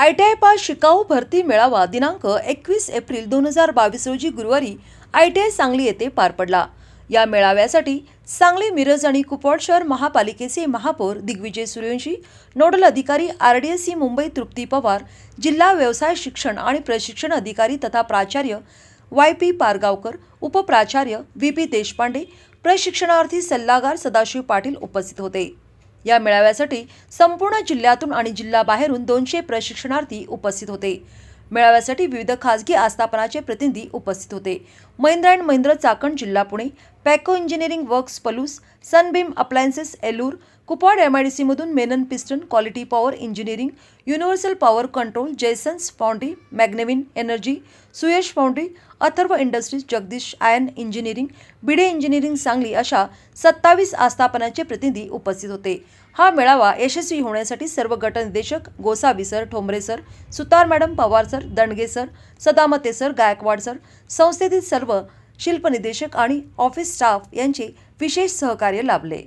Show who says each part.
Speaker 1: I T I pass शिकाऊ भरती मेळावा दिनांक एकवीस एप्रिल दोन हजार बावीस रोजी गुरुवारी आय टी आय सांगली येथे पार पडला या मेळाव्यासाठी सांगली मिरज आणि कुपवाड शहर महापालिकेचे महापौर दिग्विजय सूर्यवंशी नोडल अधिकारी R D S C Mumbai Trupti Pawar जिल्हा व्यवसाय शिक्षण आणि प्रशिक्षण अधिकारी तथा प्राचार्य वाय पी पारगावकर उपप्राचार्य व्ही पी देशपांडे प्रशिक्षणार्थी सल्लागार सदाशिव पाटील उपस्थित होते या मेळाव्यासाठी संपूर्ण जिल्ह्यातून आणि जिल्हा बाहेरून दोनशे प्रशिक्षणार्थी उपस्थित होते मेळाव्यासाठी विविध खासगी आस्थापनाचे प्रतिनिधी उपस्थित होते महिंद्रा अँड महिंद्र चाकण जिल्हा Pune Paco engineering works Palus Sunbeam appliances Elur Kupwad M I D सीमधून Menon piston quality power engineering universal power control Jasons foundry Magnevin energy Suyash foundry Atharva industries Jagdish Ion engineering Bide engineering Sangli अशा सत्तावीस आस्थापनांचे प्रतिनिधी उपस्थित होते हा मेळावा यशस्वी होण्यासाठी सर्व गटनिर्देशक Gosavi sir Thombre sir Sutar madam Pawar sir Dandge sir Sadamate sir Gaikwad sir संस्थेतील सर्व शिल्पनिदेशक आणि ऑफिस स्टाफ यांचे विशेष सहकार्य लाभले